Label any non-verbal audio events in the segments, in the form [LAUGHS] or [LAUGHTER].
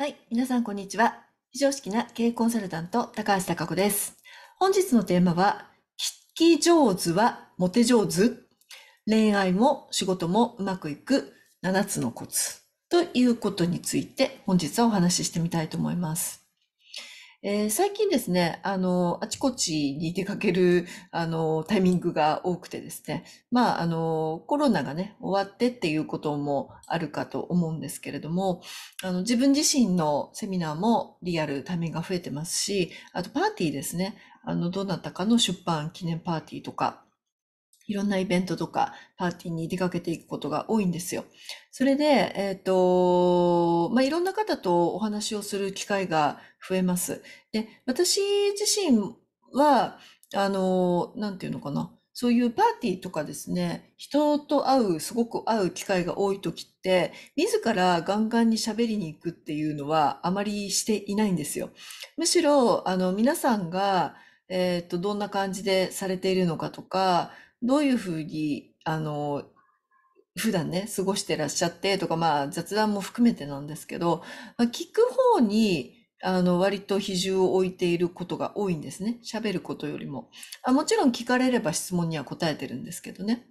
はい。皆さん、こんにちは。非常識な経営コンサルタント、高橋貴子です。本日のテーマは、聞き上手はモテ上手。恋愛も仕事もうまくいく7つのコツ。ということについて、本日はお話ししてみたいと思います。えー、最近ですね、あの、あちこちに出かける、あの、タイミングが多くてですね、まあ、あの、コロナがね、終わってっていうこともあるかと思うんですけれども、あの、自分自身のセミナーもリアルタイミングが増えてますし、あとパーティーですね、あの、どなたかの出版記念パーティーとか、いろんなイベントとかパーティーに出かけていくことが多いんですよ。それで、えっ、ー、と、まあ、いろんな方とお話をする機会が増えます。で、私自身は、あの、なんていうのかな。そういうパーティーとかですね、人と会う、すごく会う機会が多い時って、自らガンガンに喋りに行くっていうのはあまりしていないんですよ。むしろ、あの、皆さんが、えっ、ー、と、どんな感じでされているのかとか、どういうふうに、あの、普段ね、過ごしてらっしゃってとか、まあ雑談も含めてなんですけど、まあ、聞く方に、あの、割と比重を置いていることが多いんですね。喋ることよりも。あもちろん聞かれれば質問には答えてるんですけどね。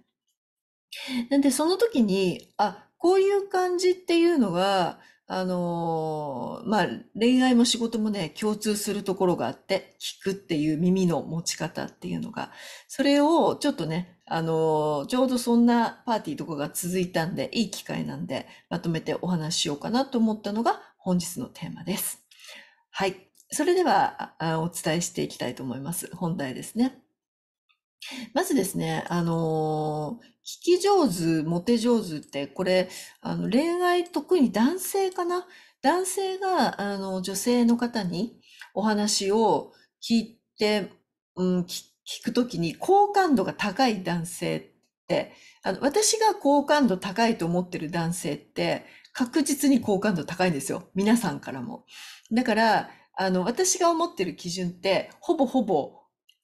なんで、その時に、あ、こういう感じっていうのが、あのー、まあ、恋愛も仕事もね、共通するところがあって、聞くっていう耳の持ち方っていうのが、それをちょっとね、あのー、ちょうどそんなパーティーとかが続いたんで、いい機会なんで、まとめてお話ししようかなと思ったのが本日のテーマです。はい。それでは、お伝えしていきたいと思います。本題ですね。まずですね、あのー、聞き上手、モテ上手って、これ、あの、恋愛、特に男性かな男性が、あの、女性の方にお話を聞いて、うん、聞くときに好感度が高い男性って、あの、私が好感度高いと思ってる男性って、確実に好感度高いんですよ。皆さんからも。だから、あの、私が思ってる基準って、ほぼほぼ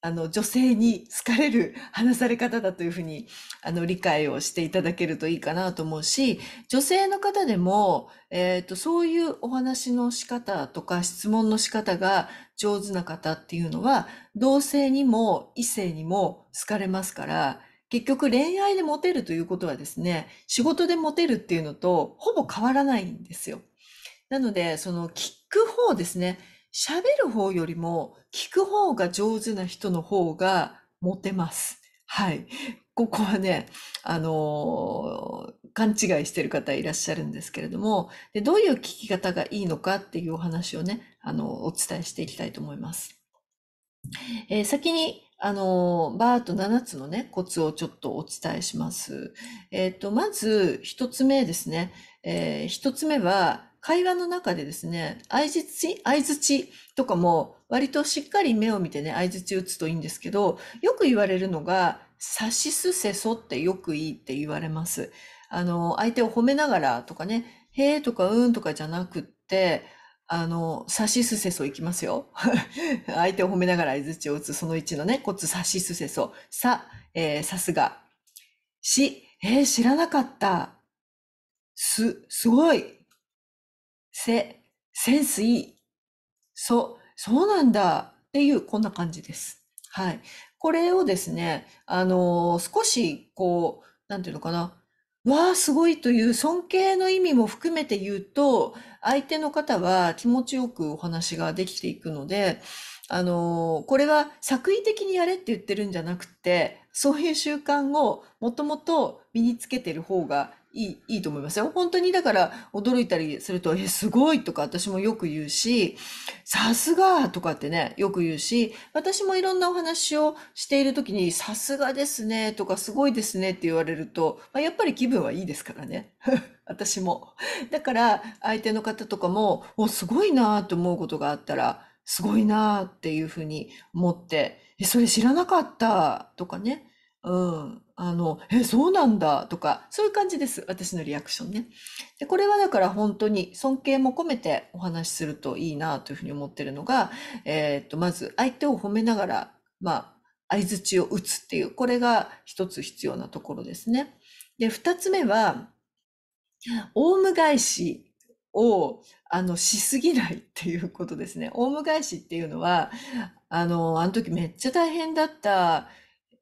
あの、女性に好かれる話され方だというふうに、あの、理解をしていただけるといいかなと思うし、女性の方でも、えー、と、そういうお話の仕方とか質問の仕方が上手な方っていうのは、同性にも異性にも好かれますから、結局恋愛でモテるということはですね、仕事でモテるっていうのとほぼ変わらないんですよ。なので、その聞く方ですね。喋る方よりも聞く方が上手な人の方がモテます。はい。ここはね、あのー、勘違いしてる方いらっしゃるんですけれどもで、どういう聞き方がいいのかっていうお話をね、あの、お伝えしていきたいと思います。えー、先に、あの、バーと7つのね、コツをちょっとお伝えします。えっ、ー、と、まず、1つ目ですね。えー、1つ目は、会話の中でですね、相槌相ちとかも割としっかり目を見てね、相槌打つといいんですけど、よく言われるのが、さしすせそってよくいいって言われます。あの、相手を褒めながらとかね、へーとかうんとかじゃなくって、あの、さしすせそいきますよ。[LAUGHS] 相手を褒めながら相槌を打つ、その1のね、コツさしすせそ。さ、えー、さすが。し、えー、知らなかった。す、すごい。せ、センスいい。そ、そうなんだっていう、こんな感じです。はい。これをですね、あのー、少し、こう、なんていうのかな。わあ、すごいという尊敬の意味も含めて言うと、相手の方は気持ちよくお話ができていくので、あのー、これは作為的にやれって言ってるんじゃなくて、そういう習慣をもともと身につけてる方がいい、いいと思いますよ。本当にだから驚いたりすると、え、すごいとか私もよく言うし、さすがとかってね、よく言うし、私もいろんなお話をしているときに、さすがですねとかすごいですねって言われると、まあ、やっぱり気分はいいですからね。[LAUGHS] 私も。だから相手の方とかも、お、すごいなと思うことがあったら、すごいなっていうふうに思って、え、それ知らなかったとかね。うん。あの、え、そうなんだとか、そういう感じです。私のリアクションね。で、これはだから本当に尊敬も込めてお話しするといいなというふうに思ってるのが、えー、っと、まず相手を褒めながら、まあ、相槌を打つっていう、これが一つ必要なところですね。で、二つ目は、オウム返しを、あの、しすぎないっていうことですね。オウム返しっていうのは、あの、あの時めっちゃ大変だった。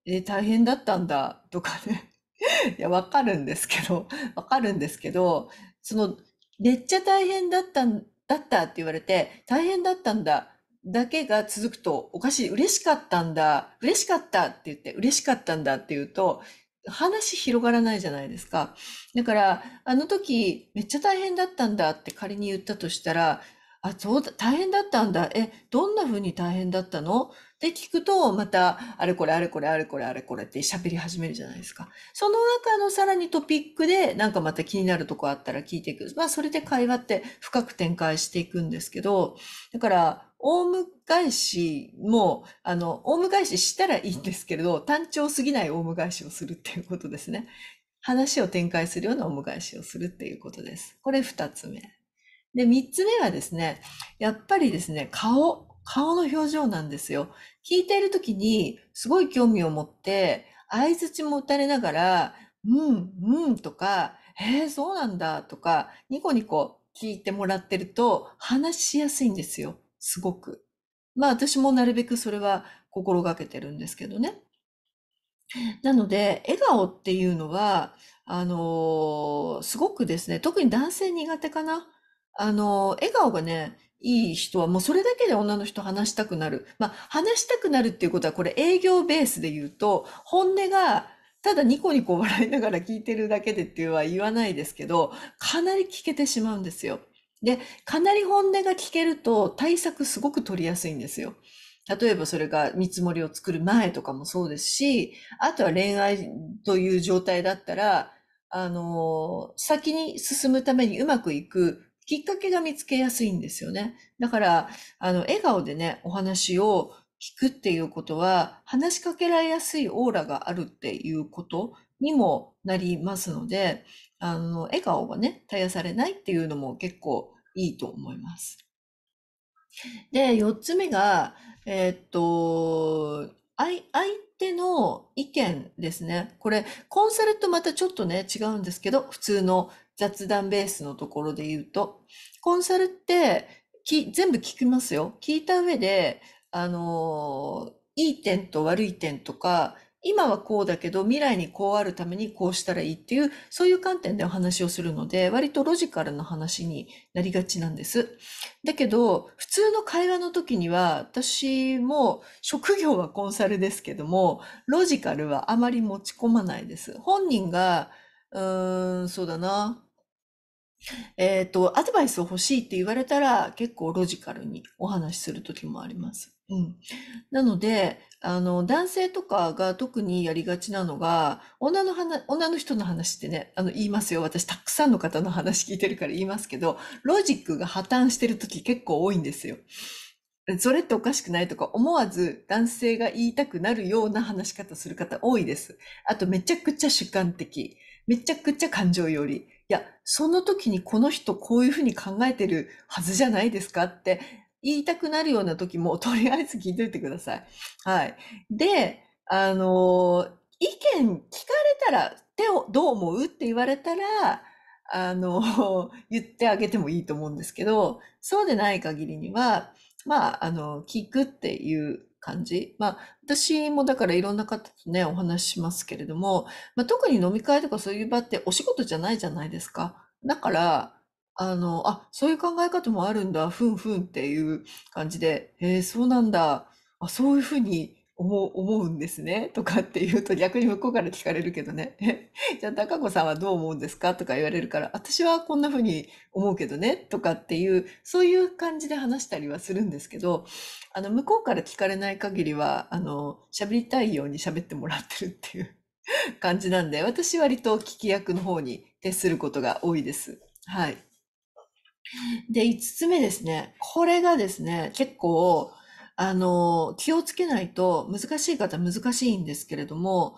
え大変だったんだとかね [LAUGHS] いや、わかるんですけど、[LAUGHS] わかるんですけど、その、めっちゃ大変だったんだったって言われて、大変だったんだだけが続くと、おかしい、嬉しかったんだ、嬉しかったって言って、嬉しかったんだって言うと、話広がらないじゃないですか。だから、あの時、めっちゃ大変だったんだって仮に言ったとしたら、あ、そうだ、大変だったんだ。え、どんな風に大変だったので、聞くと、また、あれこれ、あれこれ、あれこれ、あれこれって喋り始めるじゃないですか。その中のさらにトピックで、なんかまた気になるとこあったら聞いていく。まあ、それで会話って深く展開していくんですけど、だから、オウム返しも、あの、オウム返ししたらいいんですけれど、単調すぎないオウム返しをするっていうことですね。話を展開するようなオウム返しをするっていうことです。これ二つ目。で、三つ目はですね、やっぱりですね、顔。顔の表情なんですよ。聞いている時にすごい興味を持って、相槌も打たれながら、うん、うんとか、えー、そうなんだとか、ニコニコ聞いてもらってると話しやすいんですよ。すごく。まあ私もなるべくそれは心がけてるんですけどね。なので、笑顔っていうのは、あのー、すごくですね、特に男性苦手かな。あのー、笑顔がね、いい人はもうそれだけで女の人話したくなる。まあ、話したくなるっていうことは、これ営業ベースで言うと、本音がただニコニコ笑いながら聞いてるだけでっていうは言わないですけど、かなり聞けてしまうんですよ。で、かなり本音が聞けると対策すごく取りやすいんですよ。例えばそれが見積もりを作る前とかもそうですし、あとは恋愛という状態だったら、あの、先に進むためにうまくいくきっかけが見つけやすいんですよね。だから、あの、笑顔でね、お話を聞くっていうことは、話しかけられやすいオーラがあるっていうことにもなりますので、あの、笑顔がね、絶やされないっていうのも結構いいと思います。で、四つ目が、えー、っと、相手の意見ですね。これ、コンサルとまたちょっとね、違うんですけど、普通の雑談ベースのところで言うと、コンサルってき全部聞きますよ。聞いた上で、あのー、いい点と悪い点とか、今はこうだけど未来にこうあるためにこうしたらいいっていうそういう観点でお話をするので割とロジカルな話になりがちなんです。だけど普通の会話の時には私も職業はコンサルですけどもロジカルはあまり持ち込まないです。本人がうーん、そうだな。えっと、アドバイスを欲しいって言われたら、結構ロジカルにお話しする時もあります。うん。なので、あの、男性とかが特にやりがちなのが、女の話、女の人の話ってね、あの、言いますよ。私、たくさんの方の話聞いてるから言いますけど、ロジックが破綻してる時結構多いんですよ。それっておかしくないとか思わず男性が言いたくなるような話し方する方多いです。あとめちゃくちゃ主観的。めちゃくちゃ感情より。いや、その時にこの人こういうふうに考えてるはずじゃないですかって言いたくなるような時も、[LAUGHS] とりあえず聞いといてください。はい。で、あの意見聞かれたら、手をどう思うって言われたら、あの [LAUGHS] 言ってあげてもいいと思うんですけど、そうでない限りには、まあ、あの、聞くっていう感じ。まあ、私もだからいろんな方とね、お話ししますけれども、まあ、特に飲み会とかそういう場ってお仕事じゃないじゃないですか。だから、あの、あ、そういう考え方もあるんだ、ふんふんっていう感じで、えー、そうなんだ、あ、そういうふうに思思うんですねとかって言うと逆に向こうから聞かれるけどね [LAUGHS] じゃあ高子さんはどう思うんですかとか言われるから私はこんな風に思うけどねとかっていうそういう感じで話したりはするんですけどあの向こうから聞かれない限りはあの喋りたいように喋ってもらってるっていう [LAUGHS] 感じなんで私割と聞き役の方に徹することが多いです。はい、で5つ目ですねこれがですね結構あの、気をつけないと難しい方難しいんですけれども、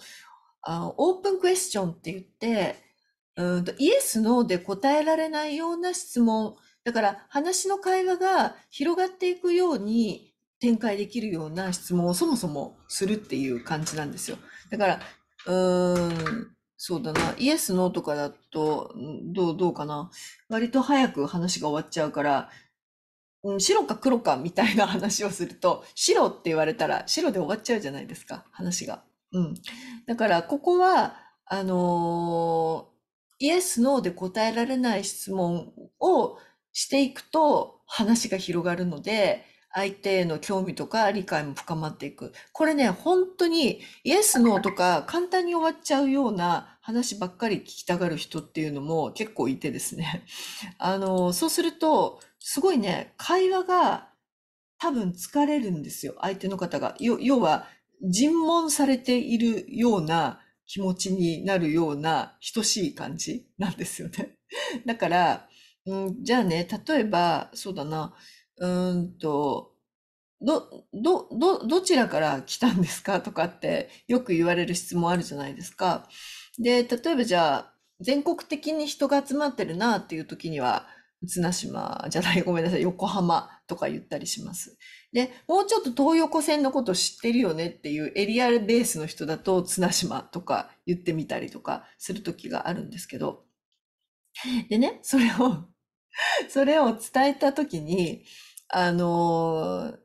あオープンクエスチョンって言って、うんとイエス、ノーで答えられないような質問。だから話の会話が広がっていくように展開できるような質問をそもそもするっていう感じなんですよ。だから、うーん、そうだな。イエス、ノーとかだと、どう、どうかな。割と早く話が終わっちゃうから、うん、白か黒かみたいな話をすると、[LAUGHS] 白って言われたら白で終わっちゃうじゃないですか、話が。うん。だから、ここは、あのー、イエス、ノーで答えられない質問をしていくと話が広がるので、相手への興味とか理解も深まっていく。これね、本当にイエス、ノーとか簡単に終わっちゃうような話ばっかり聞きたがる人っていうのも結構いてですね。あの、そうすると、すごいね、会話が多分疲れるんですよ。相手の方が。要は、尋問されているような気持ちになるような等しい感じなんですよね。[LAUGHS] だから、うん、じゃあね、例えば、そうだな、うんと、ど、ど、ど、どちらから来たんですかとかってよく言われる質問あるじゃないですか。で、例えばじゃあ、全国的に人が集まってるなっていう時には、綱島じゃないごめんなさい横浜とか言ったりします。でもうちょっと東横線のこと知ってるよねっていうエリアベースの人だと綱島とか言ってみたりとかする時があるんですけどでねそれを [LAUGHS] それを伝えた時にあのー、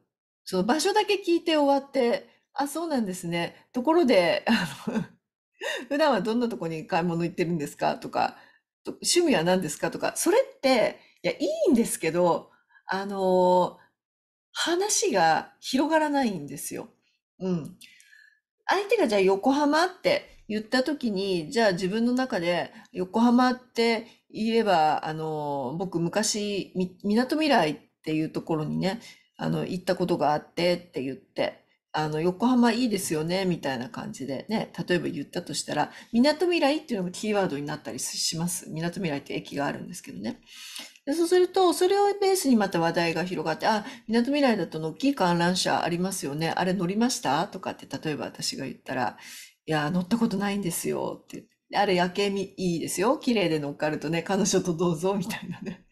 その場所だけ聞いて終わってあそうなんですねところであの [LAUGHS] 普段はどんなとこに買い物行ってるんですかとか趣味は何ですかとかそれっていや、いいんですけど、あの話が広がらないんですよ。うん。相手がじゃあ横浜って言った時に、じゃあ自分の中で横浜って言えば、あの僕昔、み、みなとみらいっていうところにね、あの、行ったことがあってって言って、あの、横浜いいですよね、みたいな感じでね、例えば言ったとしたら、港未来っていうのがキーワードになったりします。港未来って駅があるんですけどね。でそうすると、それをベースにまた話題が広がって、あ、港未来だとの大きい観覧車ありますよね。あれ乗りましたとかって、例えば私が言ったら、いや、乗ったことないんですよ、ってあれ夜景みいいですよ。綺麗で乗っかるとね、彼女とどうぞ、みたいなね、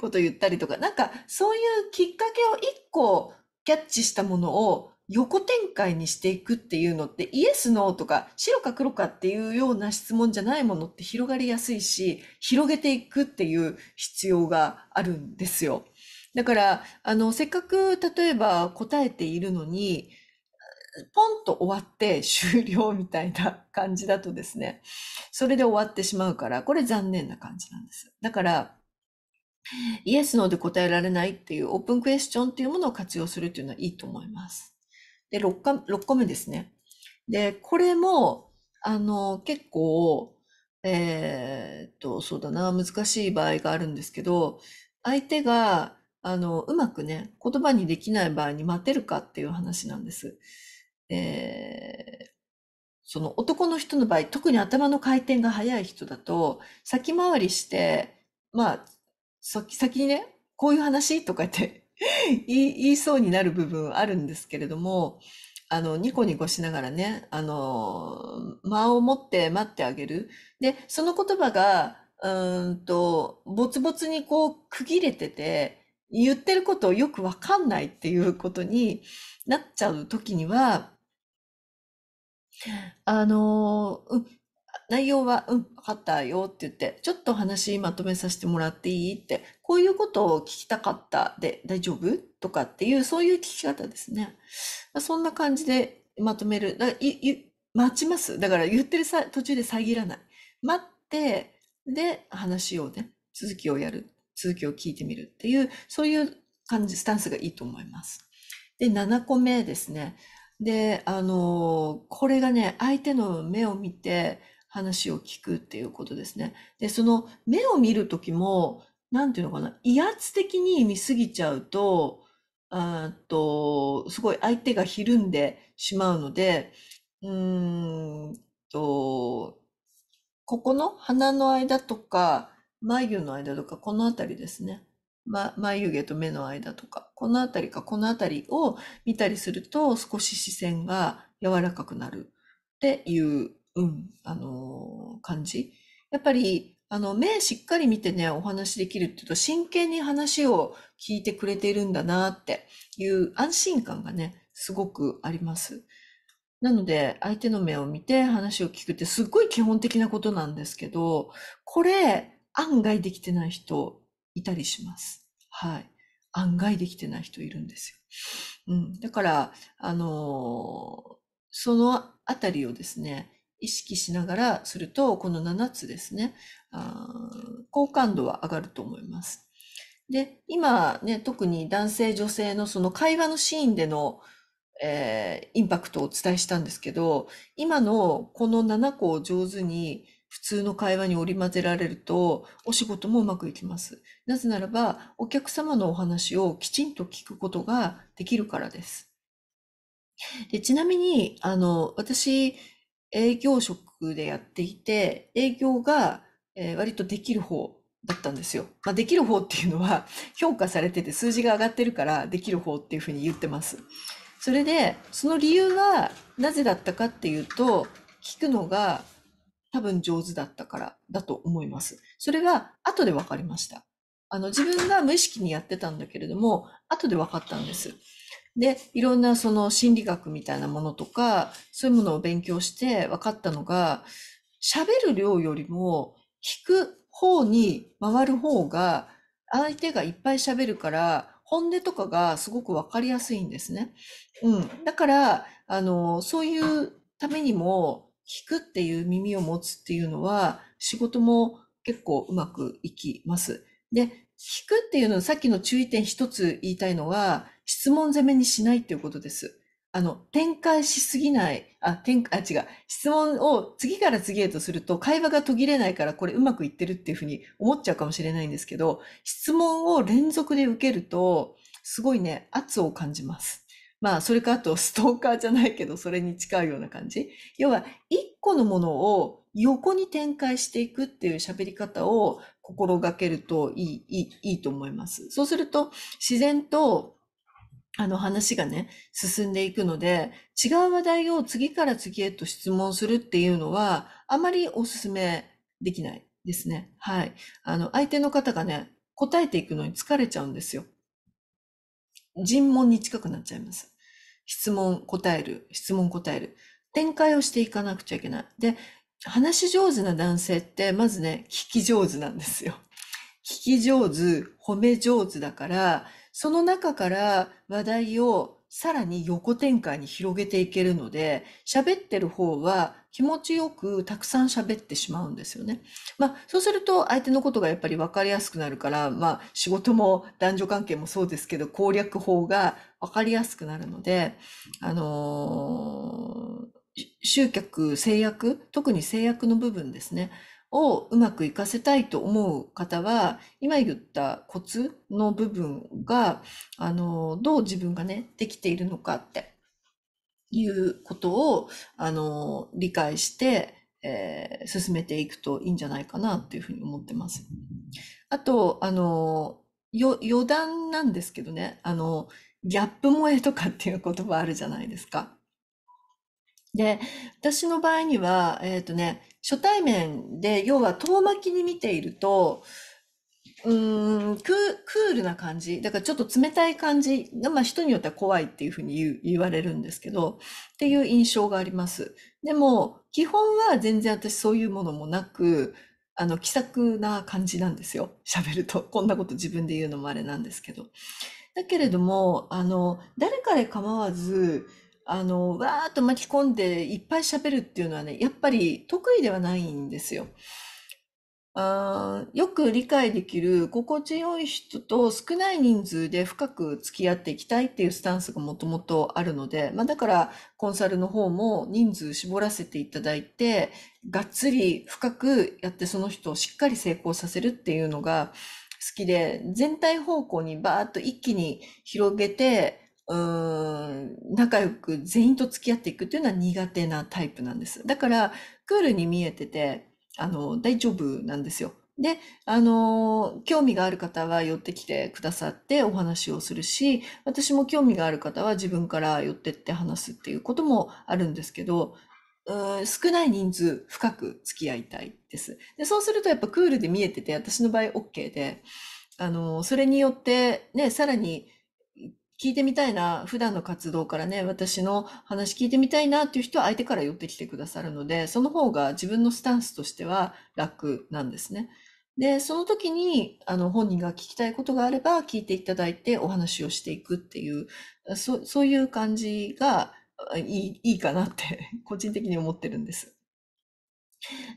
こと言ったりとか、なんかそういうきっかけを一個キャッチしたものを横展開にしていくっていうのってイエスノーとか白か黒かっていうような質問じゃないものって広がりやすいし広げていくっていう必要があるんですよ。だからあのせっかく例えば答えているのにポンと終わって終了みたいな感じだとですねそれで終わってしまうからこれ残念な感じなんです。だからイエスノーで答えられないっていうオープンクエスチョンっていうものを活用するっていうのはいいと思います。で、6か、6個目ですね。で、これも、あの、結構、えー、っと、そうだな、難しい場合があるんですけど、相手が、あの、うまくね、言葉にできない場合に待てるかっていう話なんです。えー、その男の人の場合、特に頭の回転が速い人だと、先回りして、まあ、先先にね、こういう話とか言って [LAUGHS] 言い言いそうになる部分あるんですけれども、あの、ニコニコしながらね、あの、間を持って待ってあげる。で、その言葉が、うんと、ぼつぼつにこう区切れてて、言ってることをよくわかんないっていうことになっちゃう時には、あの、うん、内容は、うん、分かったよって言って、ちょっと話まとめさせてもらっていいって、こういうことを聞きたかったで大丈夫とかっていう、そういう聞き方ですね。まそんな感じでまとめる。だ待ちます。だから言ってるさ途中で遮らない。待って、で、話をね、続きをやる。続きを聞いてみるっていう、そういう感じ、スタンスがいいと思います。で、7個目ですね。で、あのこれがね、相手の目を見て、話を聞くっていうことですね。で、その目を見るときも、なんていうのかな、威圧的に見すぎちゃうと、あと、すごい相手がひるんでしまうので、うーんと、ここの鼻の間とか、眉毛の間とか、この辺りですね。ま、眉毛と目の間とか、この辺りかこの辺りを見たりすると、少し視線が柔らかくなるっていううん、あの感じ。やっぱり、あの、目しっかり見てね、お話できるっていうと、真剣に話を聞いてくれているんだなっていう安心感がね、すごくあります。なので、相手の目を見て話を聞くってすっごい基本的なことなんですけど、これ、案外できてない人いたりします。はい。案外できてない人いるんですよ。うん。だから、あのー、そのあたりをですね、意識しながらすると、この7つですね、あ好感度は上がると思います。で、今ね、特に男性女性のその会話のシーンでの、えー、インパクトをお伝えしたんですけど、今のこの7個を上手に普通の会話に織り交ぜられると、お仕事もうまくいきます。なぜならば、お客様のお話をきちんと聞くことができるからです。でちなみに、あの、私、営業職でやっていて、営業が、えー、割とできる方だったんですよ。まあ、できる方っていうのは [LAUGHS] 評価されてて数字が上がってるからできる方っていうふうに言ってます。それで、その理由はなぜだったかっていうと、聞くのが多分上手だったからだと思います。それが後で分かりました。あの、自分が無意識にやってたんだけれども、後で分かったんです。で、いろんなその心理学みたいなものとか、そういうものを勉強して分かったのが、喋る量よりも聞く方に回る方が、相手がいっぱい喋るから、本音とかがすごく分かりやすいんですね。うん。だから、あの、そういうためにも、聞くっていう耳を持つっていうのは、仕事も結構うまくいきます。で、聞くっていうのは、さっきの注意点一つ言いたいのは、質問攻めにしないっていうことです。あの、展開しすぎない、あ、展開、あ、違う、質問を次から次へとすると会話が途切れないからこれうまくいってるっていうふうに思っちゃうかもしれないんですけど、質問を連続で受けると、すごいね、圧を感じます。まあ、それかあとストーカーじゃないけど、それに近いような感じ。要は、一個のものを横に展開していくっていう喋り方を心がけるといい、いい、いいと思います。そうすると、自然とあの話がね、進んでいくので、違う話題を次から次へと質問するっていうのは、あまりお勧めできないですね。はい。あの、相手の方がね、答えていくのに疲れちゃうんですよ。尋問に近くなっちゃいます。質問答える、質問答える。展開をしていかなくちゃいけない。で、話し上手な男性って、まずね、聞き上手なんですよ。聞き上手、褒め上手だから、その中から話題をさらに横展開に広げていけるので、喋ってる方は気持ちよくたくさん喋ってしまうんですよね。まあ、そうすると相手のことがやっぱり分かりやすくなるから、まあ、仕事も男女関係もそうですけど、攻略法が分かりやすくなるので、あのー、集客、制約、特に制約の部分ですね。をうまくいかせたいと思う方は、今言ったコツの部分が、あの、どう自分がね、できているのかっていうことを、あの、理解して、えー、進めていくといいんじゃないかなっていうふうに思ってます。あと、あの、余談なんですけどね、あの、ギャップ萌えとかっていう言葉あるじゃないですか。で、私の場合には、えっ、ー、とね、初対面で、要は遠巻きに見ていると、うーん、クールな感じ。だからちょっと冷たい感じ。まあ人によっては怖いっていうふうに言われるんですけど、っていう印象があります。でも、基本は全然私そういうものもなく、あの、気さくな感じなんですよ。喋ると。こんなこと自分で言うのもあれなんですけど。だけれども、あの、誰かで構わず、あの、わーっと巻き込んでいっぱい喋るっていうのはね、やっぱり得意ではないんですよ。あよく理解できる心地よい人と少ない人数で深く付き合っていきたいっていうスタンスがもともとあるので、まあ、だからコンサルの方も人数絞らせていただいてがっつり深くやってその人をしっかり成功させるっていうのが好きで全体方向にバーッと一気に広げてうん、仲良く全員と付き合っていくっていうのは苦手なタイプなんです。だから、クールに見えてて、あの、大丈夫なんですよ。で、あの、興味がある方は寄ってきてくださってお話をするし、私も興味がある方は自分から寄ってって話すっていうこともあるんですけど、うん少ない人数深く付き合いたいです。で、そうするとやっぱクールで見えてて、私の場合 OK で、あの、それによってね、さらに聞いてみたいな、普段の活動からね、私の話聞いてみたいなっていう人は相手から寄ってきてくださるので、その方が自分のスタンスとしては楽なんですね。で、その時に、あの、本人が聞きたいことがあれば聞いていただいてお話をしていくっていう、そそういう感じがいいいいかなって個人的に思ってるんです。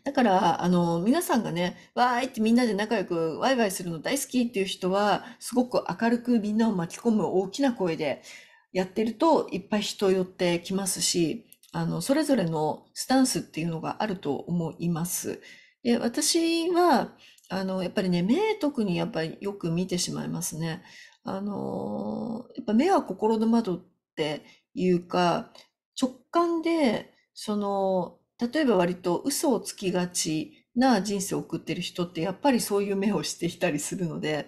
だから、あの、皆さんがね、わーいってみんなで仲良くワイワイするの大好きっていう人は、すごく明るくみんなを巻き込む大きな声でやってると、いっぱい人寄ってきますし、あの、それぞれのスタンスっていうのがあると思います。で、私は、あの、やっぱりね、目特にやっぱりよく見てしまいますね。あの、やっぱ目は心の窓っていうか、直感で、その、例えば割と嘘をつきがちな人生を送ってる人ってやっぱりそういう目をしていたりするので、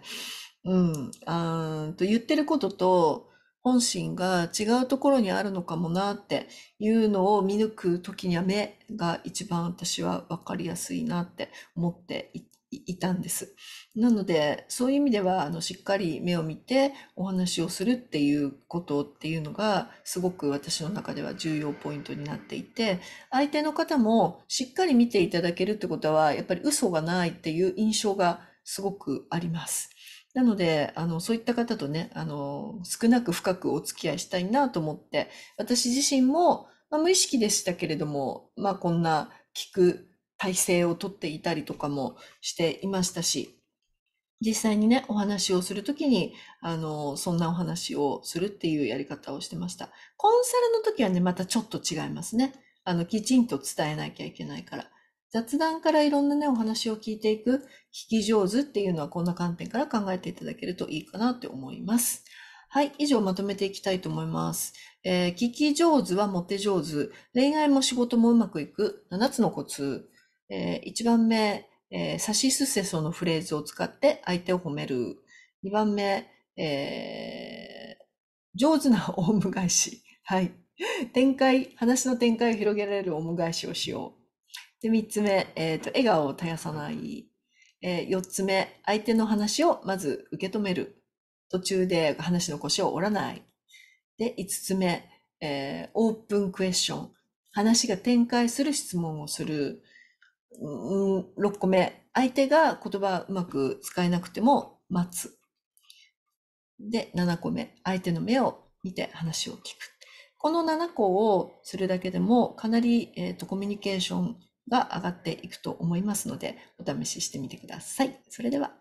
うん、あと言ってることと本心が違うところにあるのかもなっていうのを見抜く時には目が一番私は分かりやすいなって思っていて。いたんです。なのでそういう意味ではあのしっかり目を見てお話をするっていうことっていうのがすごく私の中では重要ポイントになっていて相手の方もしっかり見ていただけるってことはやっぱり嘘がないっていう印象がすごくあります。なので、あの、そういった方とね、あの、少なく深くお付き合いしたいなと思って、私自身も、まあ、無意識でしたけれども、まあ、こんな聞く体制をとっていたりとかもしていましたし、実際にね、お話をするときに、あの、そんなお話をするっていうやり方をしてました。コンサルの時はね、またちょっと違いますね。あの、きちんと伝えなきゃいけないから。雑談からいろんなね、お話を聞いていく、聞き上手っていうのはこんな観点から考えていただけるといいかなって思います。はい、以上まとめていきたいと思います。えー、聞き上手はモテ上手、恋愛も仕事もうまくいく、7つのコツ。1番目、えしすせそのフレーズを使って相手を褒める。2番目、えー、上手なオウム返し。はい。展開、話の展開を広げられるオウム返しをしよう。で、3つ目、えー、と、笑顔を絶やさない。えー、4つ目、相手の話をまず受け止める。途中で話の腰を折らない。で、5つ目、えー、オープンクエスチョン。話が展開する質問をする。うん、6個目。相手が言葉うまく使えなくても待つ。で、7個目。相手の目を見て話を聞く。この7個をするだけでもかなり、えーと、コミュニケーションが上がっていくと思いますので、お試ししてみてください。それでは。